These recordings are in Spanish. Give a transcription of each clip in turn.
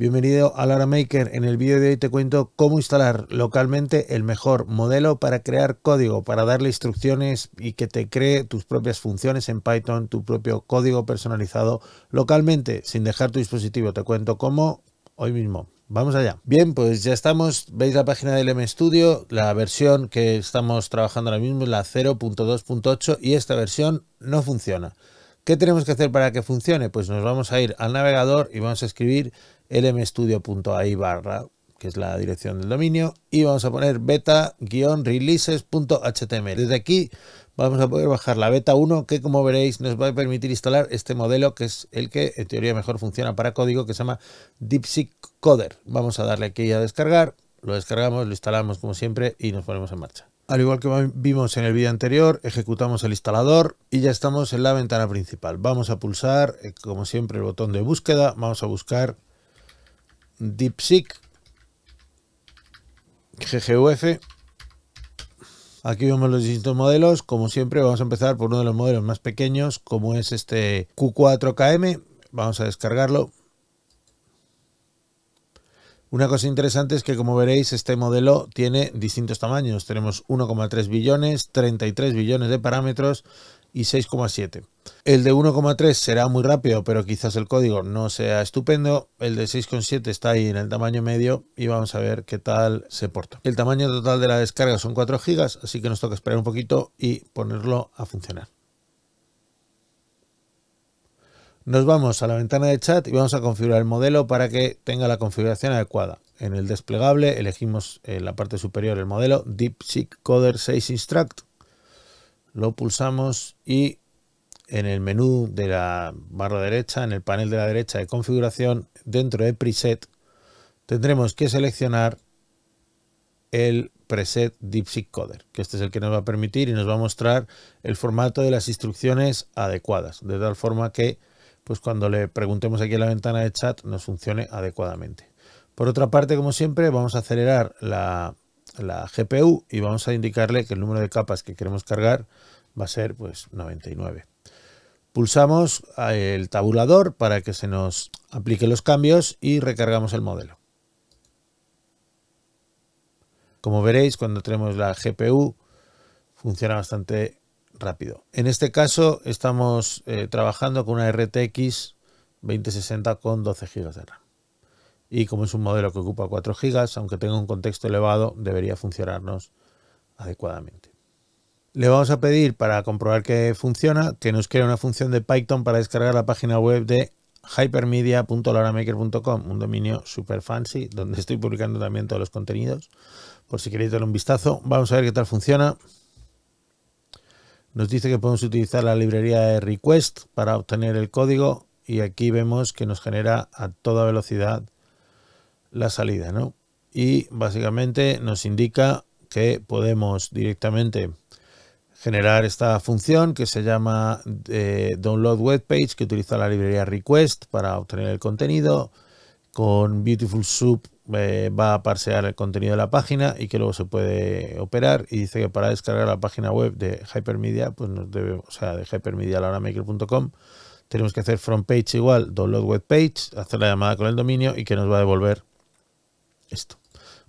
Bienvenido a Lara Maker. En el vídeo de hoy te cuento cómo instalar localmente el mejor modelo para crear código, para darle instrucciones y que te cree tus propias funciones en Python, tu propio código personalizado localmente, sin dejar tu dispositivo. Te cuento cómo hoy mismo. Vamos allá. Bien, pues ya estamos. Veis la página del MStudio. La versión que estamos trabajando ahora mismo es la 0.2.8 y esta versión no funciona. ¿Qué tenemos que hacer para que funcione? Pues nos vamos a ir al navegador y vamos a escribir lmstudio.ai barra, que es la dirección del dominio, y vamos a poner beta-releases.html. Desde aquí vamos a poder bajar la beta 1, que como veréis nos va a permitir instalar este modelo, que es el que en teoría mejor funciona para código, que se llama DeepSeek Coder. Vamos a darle aquí a descargar lo descargamos, lo instalamos como siempre y nos ponemos en marcha. Al igual que vimos en el vídeo anterior, ejecutamos el instalador y ya estamos en la ventana principal. Vamos a pulsar, eh, como siempre, el botón de búsqueda. Vamos a buscar DeepSeek GGUF. Aquí vemos los distintos modelos. Como siempre, vamos a empezar por uno de los modelos más pequeños, como es este Q4KM. Vamos a descargarlo. Una cosa interesante es que, como veréis, este modelo tiene distintos tamaños. Tenemos 1,3 billones, 33 billones de parámetros y 6,7. El de 1,3 será muy rápido, pero quizás el código no sea estupendo. El de 6,7 está ahí en el tamaño medio y vamos a ver qué tal se porta. El tamaño total de la descarga son 4 GB, así que nos toca esperar un poquito y ponerlo a funcionar. Nos vamos a la ventana de chat y vamos a configurar el modelo para que tenga la configuración adecuada. En el desplegable elegimos en eh, la parte superior el modelo DeepSeek Coder 6 Instruct. Lo pulsamos y en el menú de la barra derecha, en el panel de la derecha de configuración, dentro de preset, tendremos que seleccionar el preset DeepSeek Coder, que este es el que nos va a permitir y nos va a mostrar el formato de las instrucciones adecuadas, de tal forma que pues cuando le preguntemos aquí en la ventana de chat nos funcione adecuadamente. Por otra parte, como siempre, vamos a acelerar la, GPU y vamos a indicarle que el número de capas que queremos cargar va a ser pues 99. Pulsamos eh, el tabulador para que se nos apliquen los cambios y recargamos el modelo. Como veréis, cuando tenemos la GPU funciona bastante rápido. En este caso estamos eh, trabajando con una RTX 2060 con 12 GB de RAM. Y como es un modelo que ocupa 4 GB, aunque tenga un contexto elevado, debería funcionarnos adecuadamente. Le vamos a pedir para comprobar que funciona que nos crea una función de Python para descargar la página web de hypermedia.loramaker.com, un dominio super fancy donde estoy publicando también todos los contenidos. Por si queréis darle un vistazo, vamos a ver qué tal funciona. Nos dice que podemos utilizar la librería de request para obtener el código y aquí vemos que nos genera a toda velocidad la salida, ¿no? Y básicamente nos indica que podemos directamente generar esta función que se llama eh, download web page que utiliza la librería request para obtener el contenido con beautiful soup eh, va a parsear el contenido de la página y que luego se puede operar. Y dice que para descargar la página web de Hypermedia, pues nos debe, o sea, de hypermedia.com, tenemos que hacer front page igual, download web page, hacer la llamada con el dominio y que nos va a devolver esto.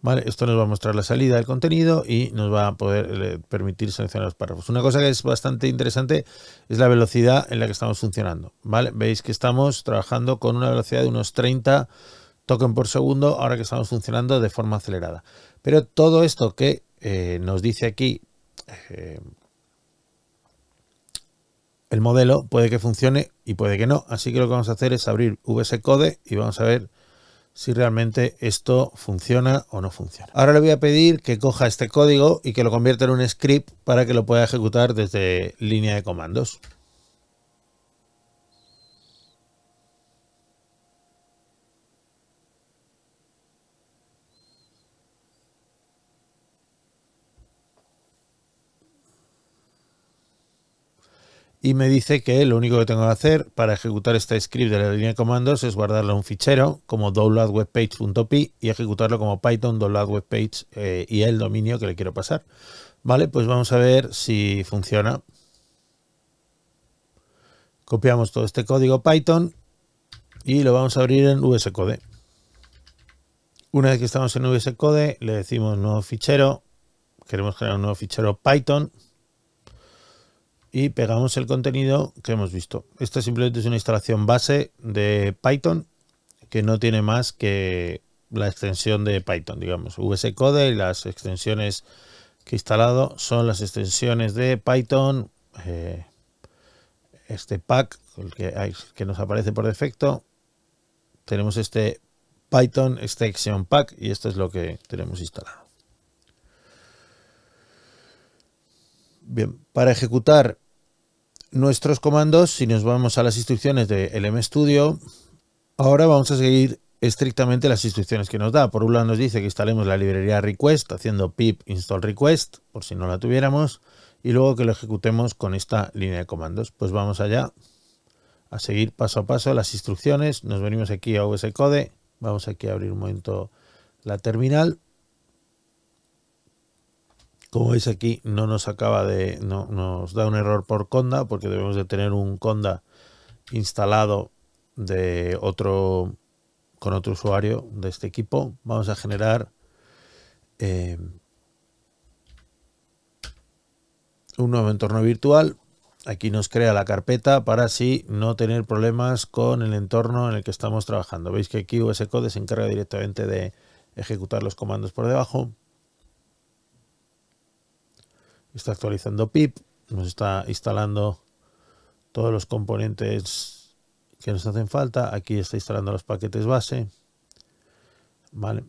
Vale, esto nos va a mostrar la salida del contenido y nos va a poder eh, permitir seleccionar los párrafos. Una cosa que es bastante interesante es la velocidad en la que estamos funcionando. ¿vale? Veis que estamos trabajando con una velocidad de unos 30 token por segundo ahora que estamos funcionando de forma acelerada. Pero todo esto que eh, nos dice aquí eh, el modelo puede que funcione y puede que no. Así que lo que vamos a hacer es abrir vs code y vamos a ver si realmente esto funciona o no funciona. Ahora le voy a pedir que coja este código y que lo convierta en un script para que lo pueda ejecutar desde línea de comandos. y me dice que lo único que tengo que hacer para ejecutar este script de la línea de comandos es guardarle en un fichero como downloadwebpage.py y ejecutarlo como python downloadwebpage eh, y el dominio que le quiero pasar. Vale, pues vamos a ver si funciona. Copiamos todo este código Python y lo vamos a abrir en Code. Una vez que estamos en Code, le decimos nuevo fichero. Queremos crear un nuevo fichero Python y pegamos el contenido que hemos visto. Esta simplemente es una instalación base de Python que no tiene más que la extensión de Python, digamos. Code y las extensiones que he instalado son las extensiones de Python, eh, este pack, que, que nos aparece por defecto. Tenemos este Python Extension Pack y esto es lo que tenemos instalado. Bien, para ejecutar nuestros comandos, si nos vamos a las instrucciones de studio ahora vamos a seguir estrictamente las instrucciones que nos da. Por un lado nos dice que instalemos la librería request haciendo pip install request, por si no la tuviéramos, y luego que lo ejecutemos con esta línea de comandos. Pues vamos allá a seguir paso a paso las instrucciones. Nos venimos aquí a VS Code, vamos aquí a abrir un momento la terminal como veis aquí, no nos acaba de. No, nos da un error por conda, porque debemos de tener un conda instalado de otro con otro usuario de este equipo. Vamos a generar eh, un nuevo entorno virtual. Aquí nos crea la carpeta para así no tener problemas con el entorno en el que estamos trabajando. Veis que aquí VS Code se encarga directamente de ejecutar los comandos por debajo está actualizando pip, nos está instalando todos los componentes que nos hacen falta. Aquí está instalando los paquetes base. Vale.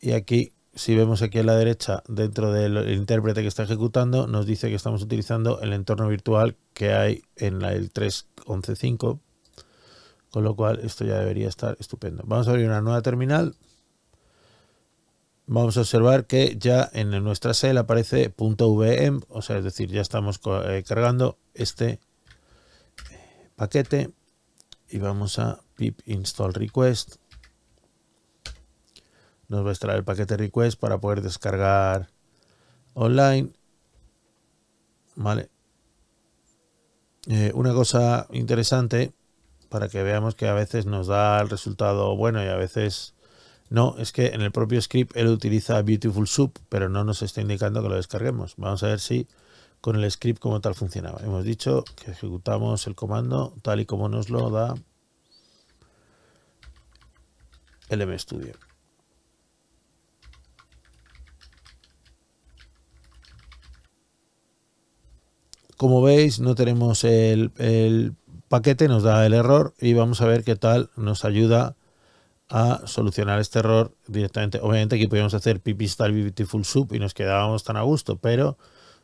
Y aquí, si vemos aquí a la derecha, dentro del intérprete que está ejecutando, nos dice que estamos utilizando el entorno virtual que hay en la, el 3.11.5. Con lo cual, esto ya debería estar estupendo. Vamos a abrir una nueva terminal vamos a observar que ya en nuestra cell aparece .vm, o sea, es decir, ya estamos eh, cargando este eh, paquete y vamos a pip install request. Nos va a extraer el paquete request para poder descargar online. Vale. Eh, una cosa interesante para que veamos que a veces nos da el resultado bueno y a veces no, es que en el propio script él utiliza Beautiful Soup, pero no nos está indicando que lo descarguemos. Vamos a ver si con el script como tal funcionaba. Hemos dicho que ejecutamos el comando tal y como nos lo da el MStudio. Como veis, no tenemos el, el paquete, nos da el error y vamos a ver qué tal nos ayuda a solucionar este error directamente. Obviamente aquí podíamos hacer pip install beautiful sub y nos quedábamos tan a gusto, pero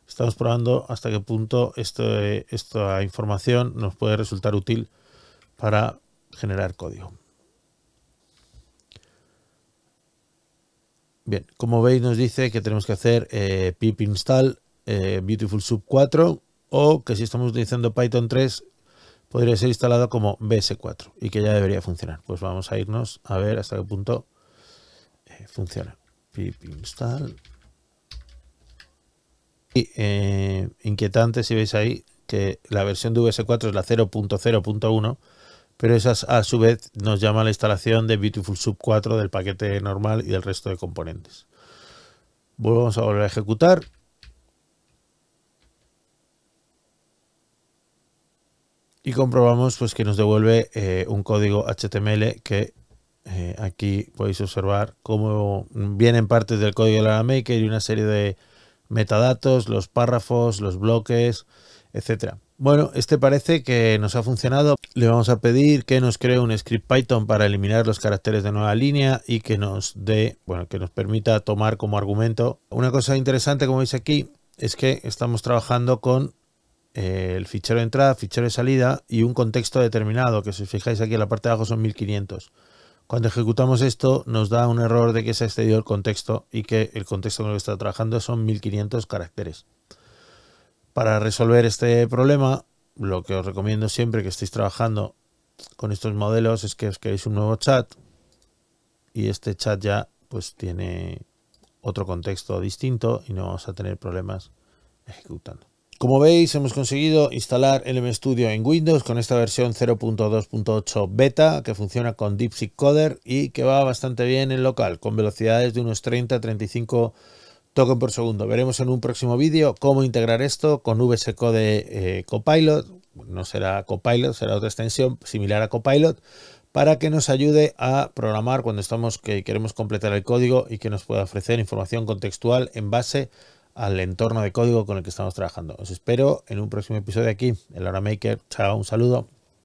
estamos probando hasta qué punto esto esta información nos puede resultar útil para generar código. Bien, como veis nos dice que tenemos que hacer eh, pip install eh, beautiful sub 4 o que si estamos utilizando Python 3 podría ser instalado como BS4 y que ya debería funcionar. Pues vamos a irnos a ver hasta qué punto eh, funciona. Pip install. Y eh, inquietante si veis ahí que la versión de VS4 es la 0.0.1, pero esa a su vez nos llama a la instalación de Beautiful Sub 4 del paquete normal y del resto de componentes. Volvemos a volver a ejecutar comprobamos pues, que nos devuelve eh, un código HTML que eh, aquí podéis observar cómo vienen partes del código de la Maker y una serie de metadatos, los párrafos, los bloques, etcétera. Bueno, este parece que nos ha funcionado. Le vamos a pedir que nos cree un script Python para eliminar los caracteres de nueva línea y que nos dé, bueno, que nos permita tomar como argumento. Una cosa interesante, como veis aquí, es que estamos trabajando con eh, el fichero de entrada, fichero de salida y un contexto determinado, que si os fijáis aquí en la parte de abajo son 1500. Cuando ejecutamos esto nos da un error de que se ha excedido el contexto y que el contexto en el que está trabajando son 1500 caracteres. Para resolver este problema, lo que os recomiendo siempre que estéis trabajando con estos modelos es que os creéis un nuevo chat y este chat ya pues tiene otro contexto distinto y no vamos a tener problemas ejecutando. Como veis, hemos conseguido instalar LM Studio en Windows con esta versión 0.2.8 beta que funciona con DeepSeek Coder y que va bastante bien en local, con velocidades de unos 30-35 a token por segundo. Veremos en un próximo vídeo cómo integrar esto con VS Code eh, Copilot, no será Copilot, será otra extensión similar a Copilot, para que nos ayude a programar cuando estamos que queremos completar el código y que nos pueda ofrecer información contextual en base a al entorno de código con el que estamos trabajando. Os espero en un próximo episodio aquí, el Laura Maker. Chao, un saludo.